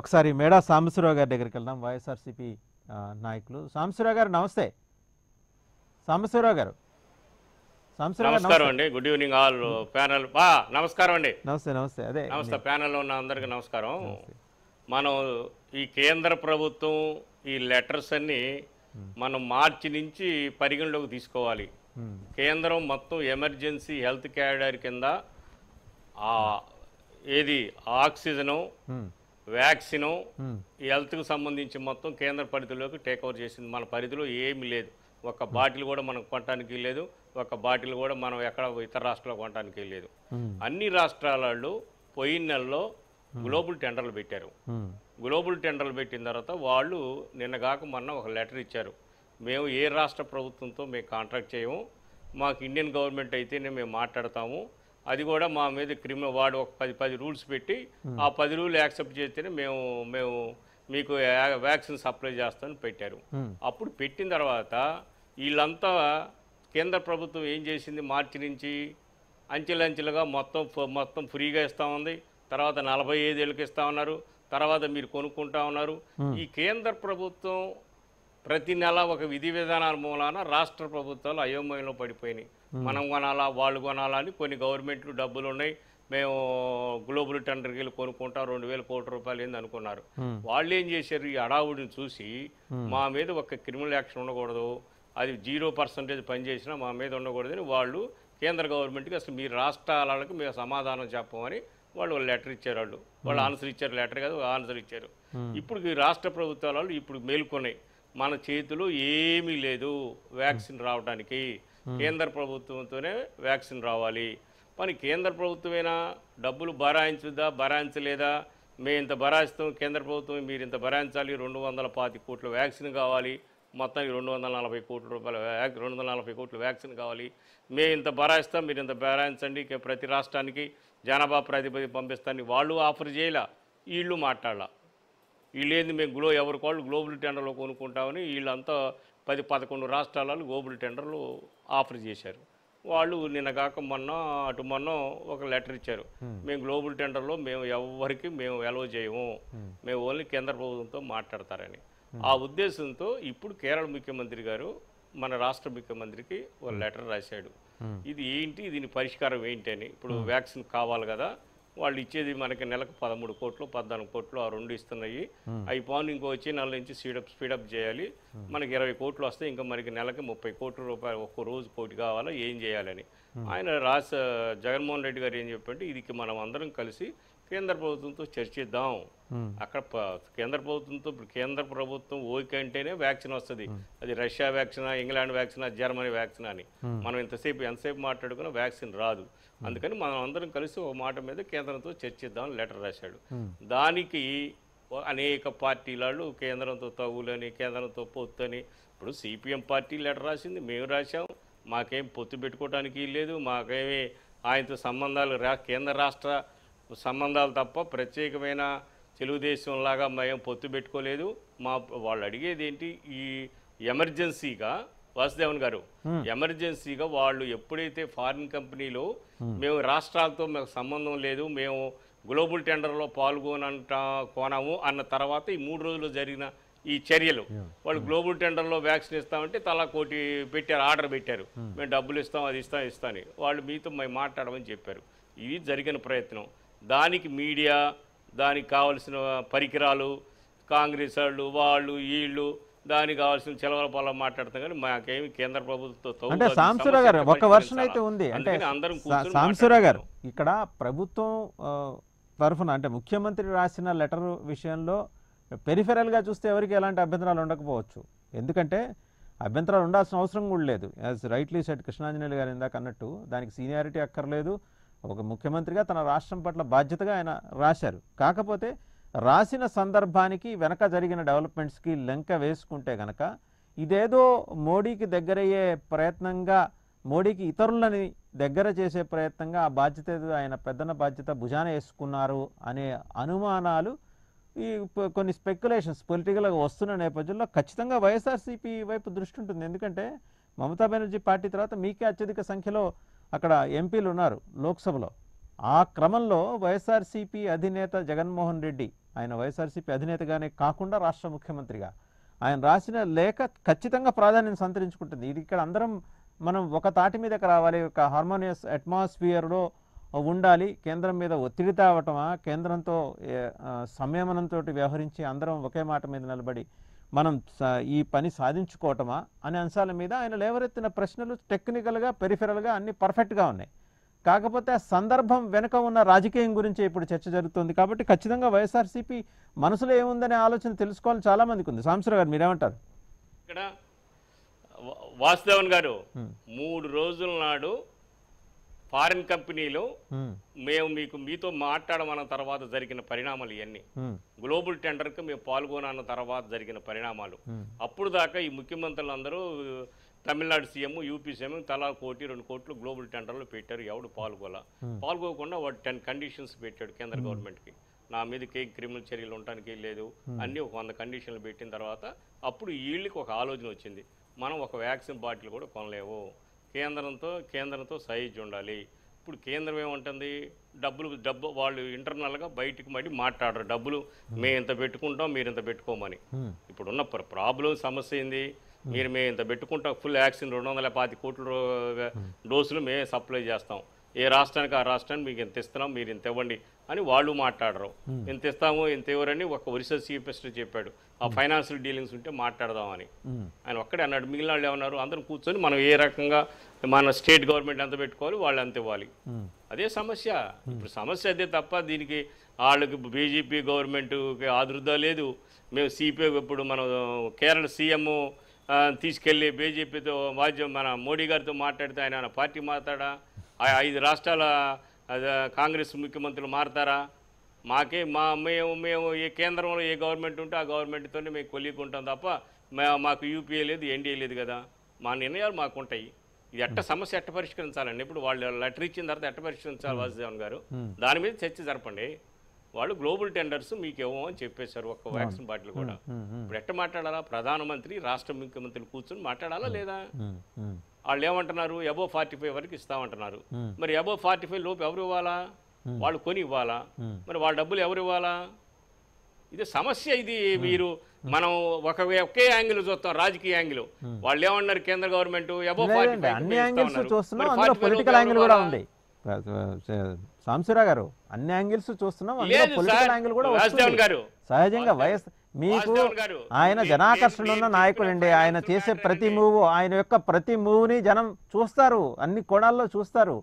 ఒకసారి మేడా సాంబశివరావు గారి దగ్గరికి వెళ్దాం వైఎస్ఆర్సిపి నాయకులు సాంబశివరావు గారు నమస్తే సాంబశివరావు గారు అండి గుడ్ ఈవినింగ్ ఆల్ ప్యానల్ నమస్కారం అండి నమస్తే నమస్తే అదే నమస్తే ప్యానల్లో ఉన్న అందరికి నమస్కారం మనం ఈ కేంద్ర ప్రభుత్వం ఈ లెటర్స్ అన్నీ మనం మార్చి నుంచి పరిగణలోకి తీసుకోవాలి కేంద్రం మొత్తం ఎమర్జెన్సీ హెల్త్ క్యాడర్ కింద ఏది ఆక్సిజను వ్యాక్సిను హెల్త్కు సంబంధించి మొత్తం కేంద్ర పరిధిలోకి టేక్ ఓవర్ చేసింది మన పరిధిలో ఏమీ లేదు ఒక బాటిల్ కూడా మనం కొనడానికి లేదు ఒక బాటిల్ కూడా మనం ఎక్కడ ఇతర రాష్ట్రాల్లో కొనడానికి లేదు అన్ని రాష్ట్రాలలో పోయిన నెలలో గ్లోబల్ టెండర్లు పెట్టారు గ్లోబల్ టెండర్లు పెట్టిన తర్వాత వాళ్ళు నిన్న కాక మొన్న ఒక లెటర్ ఇచ్చారు మేము ఏ రాష్ట్ర ప్రభుత్వంతో మేము కాంట్రాక్ట్ చేయము మాకు ఇండియన్ గవర్నమెంట్ అయితేనే మేము మాట్లాడతాము అది కూడా మా మీద క్రిమినల్ వాడు ఒక పది పది రూల్స్ పెట్టి ఆ పది రూల్ యాక్సెప్ట్ చేస్తేనే మేము మేము మీకు వ్యాక్సిన్ సప్లై చేస్తామని పెట్టారు అప్పుడు పెట్టిన తర్వాత వీళ్ళంతా కేంద్ర ప్రభుత్వం ఏం చేసింది మార్చి నుంచి అంచెలంచెలుగా మొత్తం మొత్తం ఫ్రీగా ఇస్తా ఉంది తర్వాత నలభై ఐదేళ్ళకి ఇస్తా ఉన్నారు తర్వాత మీరు కొనుక్కుంటా ఉన్నారు ఈ కేంద్ర ప్రభుత్వం ప్రతి నెల ఒక విధి విధానాల మూలాన రాష్ట్ర ప్రభుత్వాలు అయోమయంలో పడిపోయినాయి మనం కొనాలా వాళ్ళు కొనాలా అని కొన్ని గవర్నమెంట్లు డబ్బులు ఉన్నాయి మేము గ్లోబల్ టెండర్కి వెళ్ళి కొనుక్కుంటాం రెండు వేల కోట్ల రూపాయలు ఏంది అనుకున్నారు వాళ్ళు ఏం చేశారు ఈ అడావుడిని చూసి మా మీద ఒక క్రిమినల్ యాక్షన్ ఉండకూడదు అది జీరో పర్సంటేజ్ పనిచేసినా మా మీద ఉండకూడదని వాళ్ళు కేంద్ర గవర్నమెంట్కి అసలు మీ రాష్ట్రాలకు మేము సమాధానం చెప్పమని వాళ్ళు లెటర్ ఇచ్చారు వాళ్ళు వాళ్ళు ఆన్సర్ ఇచ్చారు లెటర్ కాదు ఆన్సర్ ఇచ్చారు ఇప్పుడు ఈ రాష్ట్ర ప్రభుత్వాలు ఇప్పుడు మేల్కొన్నాయి మన చేతిలో ఏమీ లేదు వ్యాక్సిన్ రావడానికి Hmm. కేంద్ర ప్రభుత్వంతోనే వ్యాక్సిన్ రావాలి మరి కేంద్ర ప్రభుత్వమేనా డబ్బులు బరాయించుద్దా బరాయించలేదా మేము ఇంత బరాయిస్తాం కేంద్ర ప్రభుత్వం మీరు ఇంత బరాయించాలి రెండు వందల పాతి కోట్ల వ్యాక్సిన్ కావాలి మొత్తానికి రెండు వందల నలభై కోట్ల రూపాయల రెండు వందల నలభై కోట్ల వ్యాక్సిన్ కావాలి మేము ఇంత బరాయిస్తాం మీరు ఇంత బరాయించండి ప్రతి రాష్ట్రానికి జనాభా ప్రాతిపది పంపిస్తాను వాళ్ళు ఆఫర్ చేయలే వీళ్ళు మాట్లాడాల ఏంది మేము గ్లో ఎవరికి వాళ్ళు గ్లోబల్ టెండర్లో కొనుక్కుంటామని వీళ్ళంతా పది పదకొండు రాష్ట్రాలలో గ్లోబల్ టెండర్లు ఆఫర్ చేశారు వాళ్ళు నిన్నగాక మొన్న అటు మొన్న ఒక లెటర్ ఇచ్చారు మేము గ్లోబల్ టెండర్లో మేము ఎవరికి మేము ఎలవ చేయము మేము ఓన్లీ కేంద్ర ప్రభుత్వంతో మాట్లాడతారని ఆ ఉద్దేశంతో ఇప్పుడు కేరళ ముఖ్యమంత్రి గారు మన రాష్ట్ర ముఖ్యమంత్రికి ఒక లెటర్ రాశాడు ఇది ఏంటి దీని పరిష్కారం ఏంటి అని ఇప్పుడు వ్యాక్సిన్ కావాలి కదా వాళ్ళు ఇచ్చేది మనకి నెలకు పదమూడు కోట్లు పద్నాలుగు కోట్లు ఆ రెండు ఇస్తున్నాయి అవి పాను ఇంకో వచ్చి నెల నుంచి స్పీడప్ స్పీడప్ చేయాలి మనకి ఇరవై కోట్లు వస్తే ఇంకా మనకి నెలకి ముప్పై కోట్ల రూపాయలు ఒక్క రోజు కోటి కావాలా ఏం చేయాలని ఆయన రాస జగన్మోహన్ రెడ్డి గారు ఏం చెప్పంటే ఇది మనం అందరం కలిసి కేంద్ర ప్రభుత్వంతో చర్చిద్దాం అక్కడ కేంద్ర ప్రభుత్వంతో కేంద్ర ప్రభుత్వం ఓకే అంటేనే వ్యాక్సిన్ వస్తుంది అది Russia vaccine England vaccine Germany vaccine అని మనం ఇంతసేపు ఎంతసేపు మాట్లాడుకున్న వ్యాక్సిన్ రాదు అందుకని మనం అందరం కలిసి ఒక మాట మీద కేంద్రంతో చర్చిద్దాం లెటర్ రాశాడు దానికి అనేక పార్టీలు కేంద్రంతో తగులని కేంద్రంతో అని ఇప్పుడు సిపిఎం పార్టీ లెటర్ రాసింది మేము రాసాం మాకేం పొత్తు పెట్టుకోవడానికి లేదు మాకేమీ ఆయనతో సంబంధాలు రా కేంద్ర రాష్ట్ర సంబంధాలు తప్ప ప్రత్యేకమైన తెలుగుదేశంలాగా మేము పొత్తు పెట్టుకోలేదు మా వాళ్ళు అడిగేది ఏంటి ఈ ఎమర్జెన్సీగా వాసుదేవన్ గారు ఎమర్జెన్సీగా వాళ్ళు ఎప్పుడైతే ఫారిన్ కంపెనీలో మేము రాష్ట్రాలతో మాకు సంబంధం లేదు మేము గ్లోబల్ టెండర్లో పాల్గొనంట కోనాము అన్న తర్వాత ఈ మూడు రోజులు జరిగిన ఈ చర్యలు వాళ్ళు గ్లోబల్ టెండర్లో వ్యాక్సిన్ ఇస్తామంటే తలా కోటి పెట్టారు ఆర్డర్ పెట్టారు మేము డబ్బులు ఇస్తాం అది ఇస్తాం ఇస్తామని వాళ్ళు మీతో మేము మాట్లాడమని చెప్పారు ఇది జరిగిన ప్రయత్నం దానికి మీడియా దానికి కావలసిన పరికరాలు కాంగ్రెస్ వాళ్ళు వాళ్ళు వీళ్ళు దానికి కావాల్సిన చెలవల పొలం మాట్లాడతాం కానీ మాకేమి కేంద్ర ప్రభుత్వం అంటే గారు ఒక వర్షన్ అయితే ఉంది అంటే అందరం గారు ఇక్కడ ప్రభుత్వం తరఫున అంటే ముఖ్యమంత్రి రాసిన లెటర్ విషయంలో పెరిఫెరల్గా చూస్తే ఎవరికి ఎలాంటి అభ్యంతరాలు ఉండకపోవచ్చు ఎందుకంటే అభ్యంతరాలు ఉండాల్సిన అవసరం కూడా లేదు యాజ్ రైట్లీ సెట్ కృష్ణాంజనేయులు గారు ఇందాక అన్నట్టు దానికి సీనియారిటీ అక్కర్లేదు ఒక ముఖ్యమంత్రిగా తన రాష్ట్రం పట్ల బాధ్యతగా ఆయన రాశారు కాకపోతే రాసిన సందర్భానికి వెనక జరిగిన డెవలప్మెంట్స్కి లెంక వేసుకుంటే గనక ఇదేదో మోడీకి దగ్గరయ్యే ప్రయత్నంగా మోడీకి ఇతరులని దగ్గర చేసే ప్రయత్నంగా ఆ బాధ్యత ఆయన పెద్దన బాధ్యత భుజాన వేసుకున్నారు అనే అనుమానాలు ఈ కొన్ని స్పెక్యులేషన్స్ పొలిటికల్గా వస్తున్న నేపథ్యంలో ఖచ్చితంగా వైఎస్ఆర్సీపీ వైపు దృష్టి ఉంటుంది ఎందుకంటే మమతా బెనర్జీ పార్టీ తర్వాత మీకే అత్యధిక సంఖ్యలో అక్కడ ఎంపీలు ఉన్నారు లోక్సభలో ఆ క్రమంలో వైఎస్ఆర్సీపీ అధినేత జగన్మోహన్ రెడ్డి ఆయన వైఎస్ఆర్సీపీ అధినేతగానే కాకుండా రాష్ట్ర ముఖ్యమంత్రిగా ఆయన రాసిన లేఖ ఖచ్చితంగా ప్రాధాన్యం సంతరించుకుంటుంది ఇది ఇక్కడ అందరం మనం ఒక తాటి మీదకి రావాలి ఒక హార్మోనియస్ అట్మాస్ఫియర్లో ఉండాలి కేంద్రం మీద ఒత్తిడి తేవటమా కేంద్రంతో సంయమనంతో వ్యవహరించి అందరం ఒకే మాట మీద నిలబడి మనం ఈ పని సాధించుకోవటమా అనే అంశాల మీద ఆయన లేవరెత్తిన ప్రశ్నలు టెక్నికల్గా పెరిఫెరల్గా అన్ని పర్ఫెక్ట్గా ఉన్నాయి కాకపోతే ఆ సందర్భం వెనుక ఉన్న రాజకీయం గురించి ఇప్పుడు చర్చ జరుగుతుంది కాబట్టి ఖచ్చితంగా వైఎస్ఆర్సీపీ మనసులో ఏముందనే ఆలోచన తెలుసుకోవాలని మందికి ఉంది సాంసరావు గారు మీరేమంటారు ఇక్కడ వాసుదేవన్ గారు మూడు రోజుల నాడు ఫారిన్ కంపెనీలు మేము మీకు మీతో మాట్లాడమన్న తర్వాత జరిగిన పరిణామాలు ఇవన్నీ గ్లోబల్ టెండర్కి మేము పాల్గొనన్న తర్వాత జరిగిన పరిణామాలు అప్పుడు దాకా ఈ ముఖ్యమంత్రులు అందరూ తమిళనాడు సీఎం యూపీ సీఎం తలా కోటి రెండు కోట్లు గ్లోబల్ టెండర్లో పెట్టారు ఎవడు పాల్గొలా పాల్గొకుండా వాడు టెన్ కండిషన్స్ పెట్టాడు కేంద్ర గవర్నమెంట్కి నా మీదకి క్రిమినల్ చర్యలు ఉండటానికి లేదు అన్నీ ఒక వంద కండిషన్లు పెట్టిన తర్వాత అప్పుడు వీళ్ళకి ఒక ఆలోచన వచ్చింది మనం ఒక వ్యాక్సిన్ బాటిల్ కూడా కొనలేవు కేంద్రంతో కేంద్రంతో సైజ్ ఉండాలి ఇప్పుడు కేంద్రం ఏముంటుంది డబ్బులు డబ్బు వాళ్ళు ఇంటర్నల్గా బయటికి మళ్ళీ మాట్లాడరు డబ్బులు hmm. మేము ఇంత పెట్టుకుంటాం మీరు ఇంత పెట్టుకోమని hmm. ఇప్పుడున్న ప్రాబ్లం సమస్య ఏంది hmm. మీరు మేము ఇంత పెట్టుకుంటాం ఫుల్ యాక్సిన్ రెండు వందల పాతి కోట్ల డోసులు మేమే సప్లై చేస్తాం ఏ రాష్ట్రానికి ఆ రాష్ట్రాన్ని మీకు ఎంత ఇస్తున్నాం మీరు ఇంత ఇవ్వండి అని వాళ్ళు మాట్లాడరు ఎంత ఇస్తాము ఎంత ఇవ్వరని ఒక ఒరిసా చీఫ్ మినిస్టర్ చెప్పాడు ఆ ఫైనాన్షియల్ డీలింగ్స్ ఉంటే మాట్లాడదామని ఆయన ఒక్కడే అన్నాడు మిగిలిన వాళ్ళు ఏమన్నారు అందరూ కూర్చొని మనం ఏ రకంగా మన స్టేట్ గవర్నమెంట్ ఎంత పెట్టుకోవాలి వాళ్ళు అంత ఇవ్వాలి అదే సమస్య ఇప్పుడు సమస్య అదే తప్ప దీనికి వాళ్ళకి బీజేపీ గవర్నమెంట్కి ఆదృత లేదు మేము సిపిఐ ఇప్పుడు మనం కేరళ సీఎం తీసుకెళ్ళి బీజేపీతో వాజ్యం మన మోడీ గారితో మాట్లాడితే ఆయన పార్టీ మాట్లాడా ఆ ఐదు రాష్ట్రాల కాంగ్రెస్ ముఖ్యమంత్రులు మారతారా మాకే మా మేము మేము ఏ కేంద్రంలో ఏ గవర్నమెంట్ ఉంటే ఆ గవర్నమెంట్తో మేము కొలియకుంటాం తప్ప మాకు యూపీఏ లేదు ఎన్డీఏ లేదు కదా మా నిర్ణయాలు మాకు ఉంటాయి ఇది ఎట్ట hmm. సమస్య ఎట్ట పరిష్కరించాలండి ఇప్పుడు వాళ్ళు లెటర్ ఇచ్చిన తర్వాత ఎట్ట పరిష్కరించాలి hmm. వాసుదేవన్ గారు hmm. దాని మీద చర్చ జరపండి వాళ్ళు గ్లోబల్ టెండర్స్ మీకు ఇవ్వం అని చెప్పేశారు ఒక్క వ్యాక్సిన్ బాటిల్ కూడా ఇప్పుడు ఎట్ట మాట్లాడాలా ప్రధానమంత్రి రాష్ట్ర ముఖ్యమంత్రులు కూర్చొని మాట్లాడాలా లేదా వాళ్ళు ఏమంటున్నారు ఎబో ఫార్టీ ఫైవ్ వరకు ఇస్తామంటున్నారు hmm. మరి ఎబో ఫార్టీ ఫైవ్ లోపు ఎవరు ఇవ్వాలా hmm. వాళ్ళు కొని ఇవ్వాలా hmm. మరి వాళ్ళ డబ్బులు ఎవరు ఇవ్వాలా ఇది సమస్య ఇది మీరు మనం ఒక ఒకే యాంగిల్ చూస్తాం రాజకీయ యాంగిల్ వాళ్ళు ఏమన్నారు కేంద్ర గవర్నమెంట్ అబో ఫార్టీ సాంసురా గారు అన్ని యాంగిల్స్ చూస్తున్నాం గారు సహజంగా వైఎస్ మీకు ఆయన జనాకర్షణ ఉన్న అండి ఆయన చేసే ప్రతి మూవ్ ఆయన యొక్క ప్రతి మూవ్ని జనం చూస్తారు అన్ని కోణాల్లో చూస్తారు